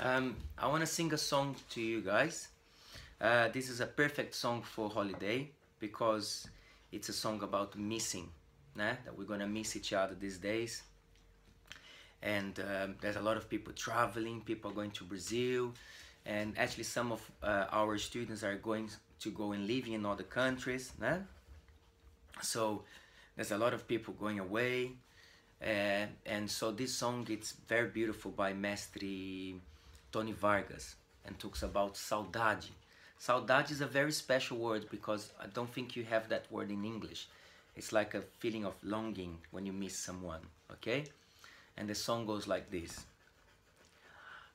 Um, I want to sing a song to you guys. Uh, this is a perfect song for holiday because it's a song about missing, né? that we're going to miss each other these days. And um, there's a lot of people traveling, people are going to Brazil, and actually some of uh, our students are going to go and living in other countries. Né? So there's a lot of people going away. Uh, and so this song it's very beautiful by Mestre Tony Vargas and talks about saudade. Saudade is a very special word because I don't think you have that word in English. It's like a feeling of longing when you miss someone, okay? And the song goes like this.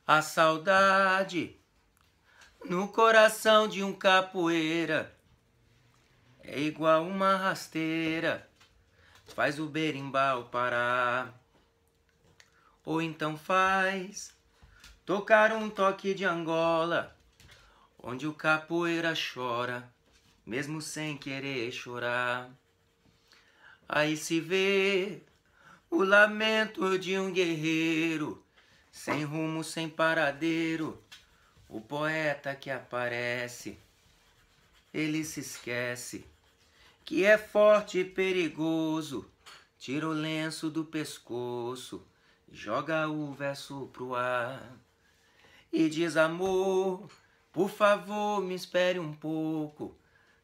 A saudade no coração de um capoeira é igual uma rasteira, faz o berimbau parar. Ou então faz tocar um toque de Angola, onde o capoeira chora, mesmo sem querer chorar. Aí se vê o lamento de um guerreiro, sem rumo, sem paradeiro, o poeta que aparece. Ele se esquece que é forte e perigoso, tira o lenço do pescoço, joga o verso pro ar e diz amor, por favor me espere um pouco,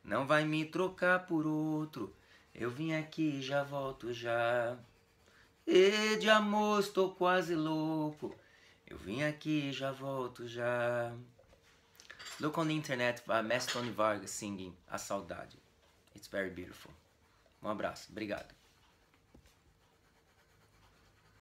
não vai me trocar por outro, eu vim aqui já volto já. E de amor estou quase louco, eu vim aqui já volto já. Look on the internet by Mestre Tony Vargas singing A Saudade. It's very beautiful. Um abraço, obrigado.